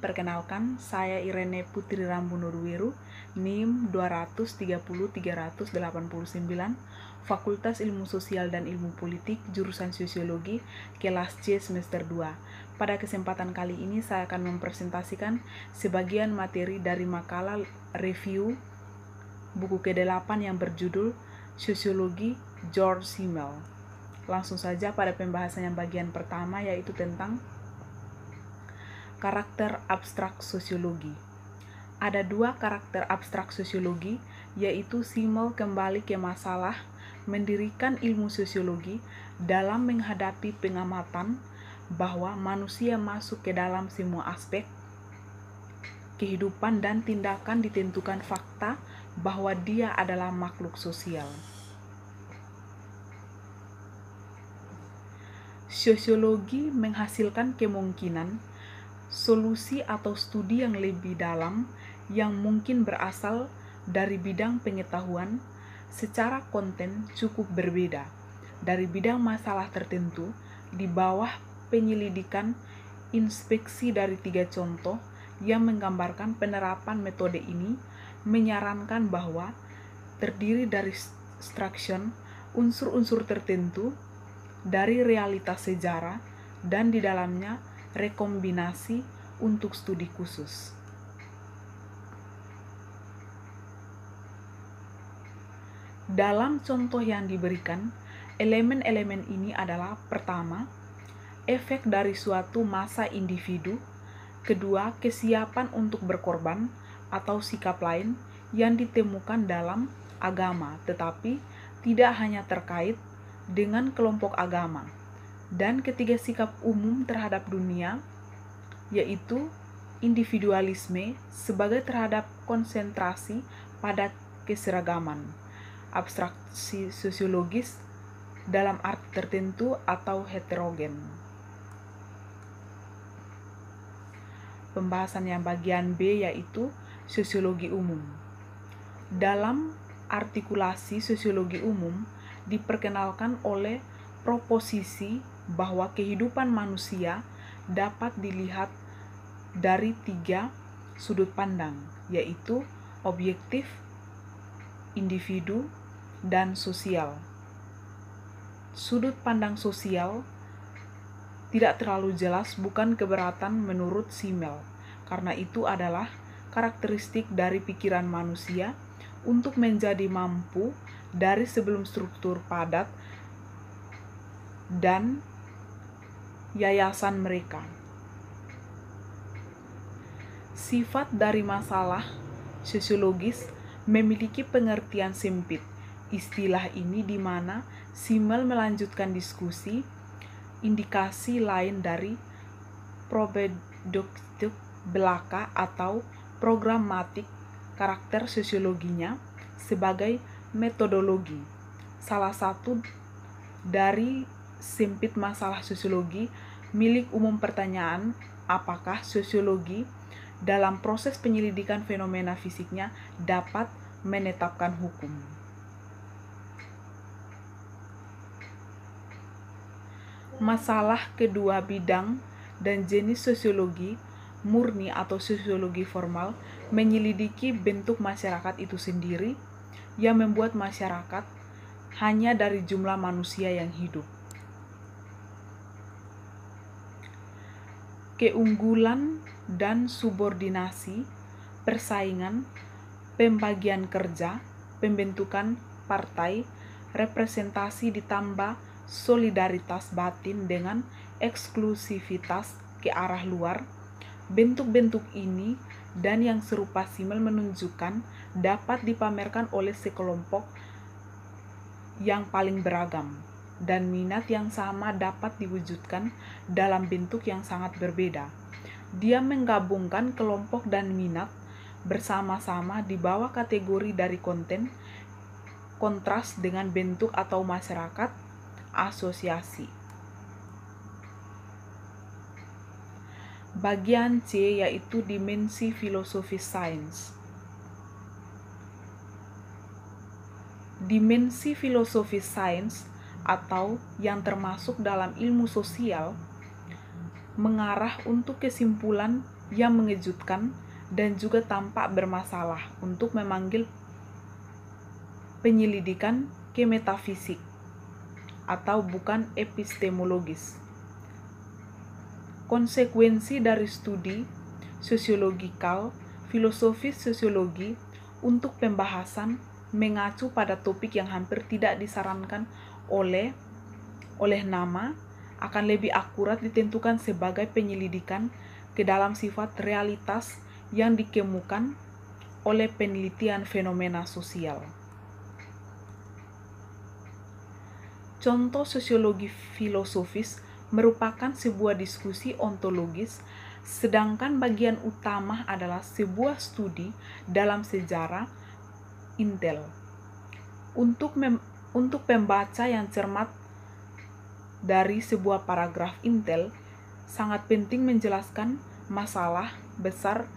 Perkenalkan, saya Irene Putri Rambu Nurwiru, NIM 230-389, Fakultas Ilmu Sosial dan Ilmu Politik, Jurusan Sosiologi, kelas C semester 2. Pada kesempatan kali ini saya akan mempresentasikan sebagian materi dari makalah review buku ke-8 yang berjudul Sosiologi George Simmel. Langsung saja pada pembahasan yang bagian pertama yaitu tentang karakter abstrak sosiologi. Ada dua karakter abstrak sosiologi, yaitu simbol kembali ke masalah, mendirikan ilmu sosiologi dalam menghadapi pengamatan bahwa manusia masuk ke dalam semua aspek kehidupan dan tindakan ditentukan fakta bahwa dia adalah makhluk sosial. Sosiologi menghasilkan kemungkinan solusi atau studi yang lebih dalam yang mungkin berasal dari bidang pengetahuan secara konten cukup berbeda dari bidang masalah tertentu di bawah penyelidikan inspeksi dari tiga contoh yang menggambarkan penerapan metode ini menyarankan bahwa terdiri dari struction unsur-unsur tertentu dari realitas sejarah dan di dalamnya rekombinasi untuk studi khusus. Dalam contoh yang diberikan, elemen-elemen ini adalah pertama, efek dari suatu masa individu, kedua, kesiapan untuk berkorban atau sikap lain yang ditemukan dalam agama, tetapi tidak hanya terkait dengan kelompok agama dan ketiga sikap umum terhadap dunia, yaitu individualisme sebagai terhadap konsentrasi pada keseragaman, abstraksi sosiologis dalam art tertentu atau heterogen. Pembahasan yang bagian B yaitu sosiologi umum. Dalam artikulasi sosiologi umum diperkenalkan oleh proposisi bahwa kehidupan manusia dapat dilihat dari tiga sudut pandang, yaitu objektif, individu, dan sosial. Sudut pandang sosial tidak terlalu jelas, bukan keberatan menurut Simmel, karena itu adalah karakteristik dari pikiran manusia untuk menjadi mampu dari sebelum struktur padat dan yayasan mereka. Sifat dari masalah sosiologis memiliki pengertian sempit. Istilah ini di mana Simmel melanjutkan diskusi indikasi lain dari probeduktif belaka atau programatik karakter sosiologinya sebagai metodologi. Salah satu dari sempit masalah sosiologi milik umum pertanyaan apakah sosiologi dalam proses penyelidikan fenomena fisiknya dapat menetapkan hukum. Masalah kedua bidang dan jenis sosiologi murni atau sosiologi formal menyelidiki bentuk masyarakat itu sendiri yang membuat masyarakat hanya dari jumlah manusia yang hidup. keunggulan dan subordinasi, persaingan, pembagian kerja, pembentukan partai, representasi ditambah solidaritas batin dengan eksklusivitas ke arah luar. Bentuk-bentuk ini dan yang serupa simel menunjukkan dapat dipamerkan oleh sekelompok yang paling beragam dan minat yang sama dapat diwujudkan dalam bentuk yang sangat berbeda. Dia menggabungkan kelompok dan minat bersama-sama di bawah kategori dari konten kontras dengan bentuk atau masyarakat asosiasi. Bagian C yaitu dimensi filosofi sains. Dimensi filosofi sains atau yang termasuk dalam ilmu sosial mengarah untuk kesimpulan yang mengejutkan dan juga tampak bermasalah untuk memanggil penyelidikan ke metafisik atau bukan epistemologis. Konsekuensi dari studi sosiologikal filosofi sosiologi untuk pembahasan mengacu pada topik yang hampir tidak disarankan oleh oleh nama akan lebih akurat ditentukan sebagai penyelidikan ke dalam sifat realitas yang dikemukan oleh penelitian fenomena sosial. Contoh sosiologi filosofis merupakan sebuah diskusi ontologis, sedangkan bagian utama adalah sebuah studi dalam sejarah intel. Untuk mem untuk pembaca yang cermat dari sebuah paragraf intel, sangat penting menjelaskan masalah besar,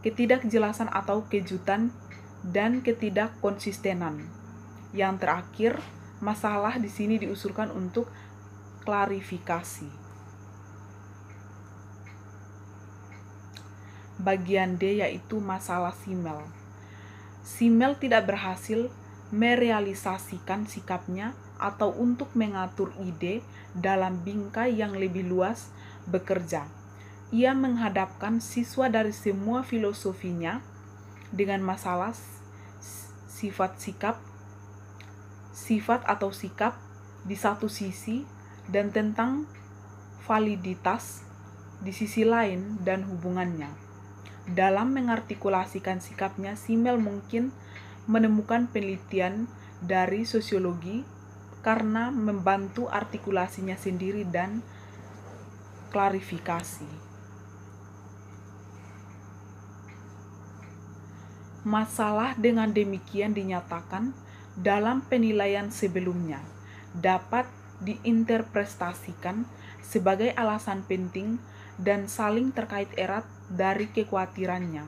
ketidakjelasan atau kejutan, dan ketidakkonsistenan. Yang terakhir, masalah di sini diusulkan untuk klarifikasi. Bagian D yaitu masalah simel. Simel tidak berhasil merealisasikan sikapnya atau untuk mengatur ide dalam bingkai yang lebih luas bekerja. Ia menghadapkan siswa dari semua filosofinya dengan masalah sifat sikap, sifat atau sikap di satu sisi dan tentang validitas di sisi lain dan hubungannya. Dalam mengartikulasikan sikapnya, Simmel mungkin menemukan penelitian dari sosiologi karena membantu artikulasinya sendiri dan klarifikasi. Masalah dengan demikian dinyatakan dalam penilaian sebelumnya dapat diinterpretasikan sebagai alasan penting dan saling terkait erat dari kekhawatirannya.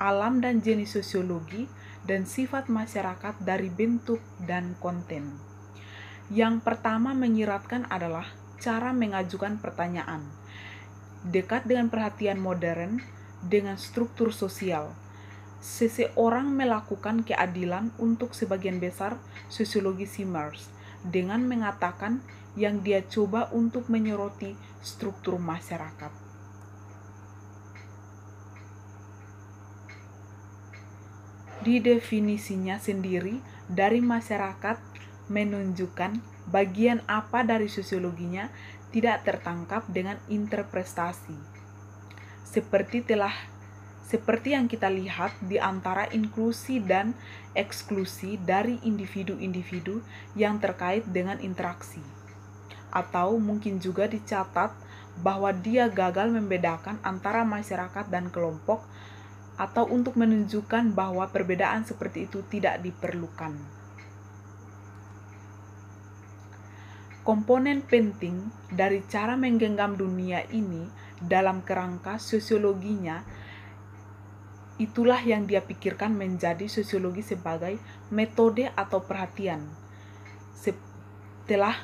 Alam dan jenis sosiologi dan sifat masyarakat dari bentuk dan konten. Yang pertama menyiratkan adalah cara mengajukan pertanyaan. Dekat dengan perhatian modern dengan struktur sosial. Seseorang melakukan keadilan untuk sebagian besar sosiologi Simmers dengan mengatakan yang dia coba untuk menyoroti struktur masyarakat definisinya sendiri dari masyarakat menunjukkan bagian apa dari sosiologinya tidak tertangkap dengan interpretasi. Seperti telah seperti yang kita lihat di antara inklusi dan eksklusi dari individu-individu yang terkait dengan interaksi. Atau mungkin juga dicatat bahwa dia gagal membedakan antara masyarakat dan kelompok atau untuk menunjukkan bahwa perbedaan seperti itu tidak diperlukan. Komponen penting dari cara menggenggam dunia ini dalam kerangka sosiologinya itulah yang dia pikirkan menjadi sosiologi sebagai metode atau perhatian. Setelah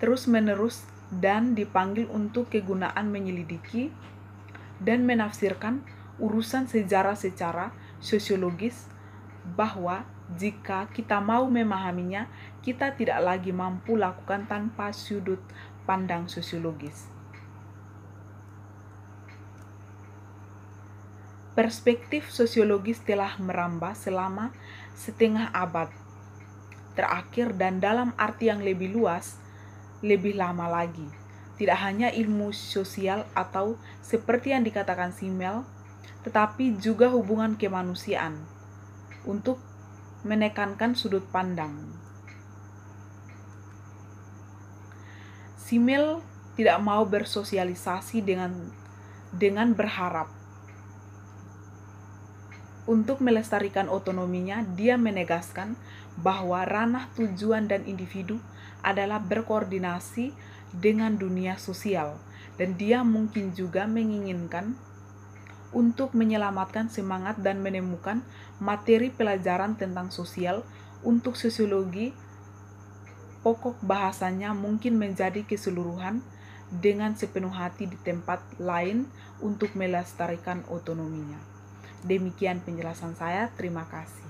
terus-menerus dan dipanggil untuk kegunaan menyelidiki dan menafsirkan urusan sejarah secara sosiologis bahwa jika kita mau memahaminya, kita tidak lagi mampu lakukan tanpa sudut pandang sosiologis. Perspektif sosiologis telah merambah selama setengah abad terakhir dan dalam arti yang lebih luas, lebih lama lagi. Tidak hanya ilmu sosial atau seperti yang dikatakan Simmel, tetapi juga hubungan kemanusiaan untuk menekankan sudut pandang. Simil tidak mau bersosialisasi dengan dengan berharap untuk melestarikan otonominya, dia menegaskan bahwa ranah tujuan dan individu adalah berkoordinasi dengan dunia sosial, dan dia mungkin juga menginginkan untuk menyelamatkan semangat dan menemukan materi pelajaran tentang sosial untuk sosiologi. Pokok bahasanya mungkin menjadi keseluruhan dengan sepenuh hati di tempat lain untuk melestarikan otonominya. Demikian penjelasan saya. Terima kasih.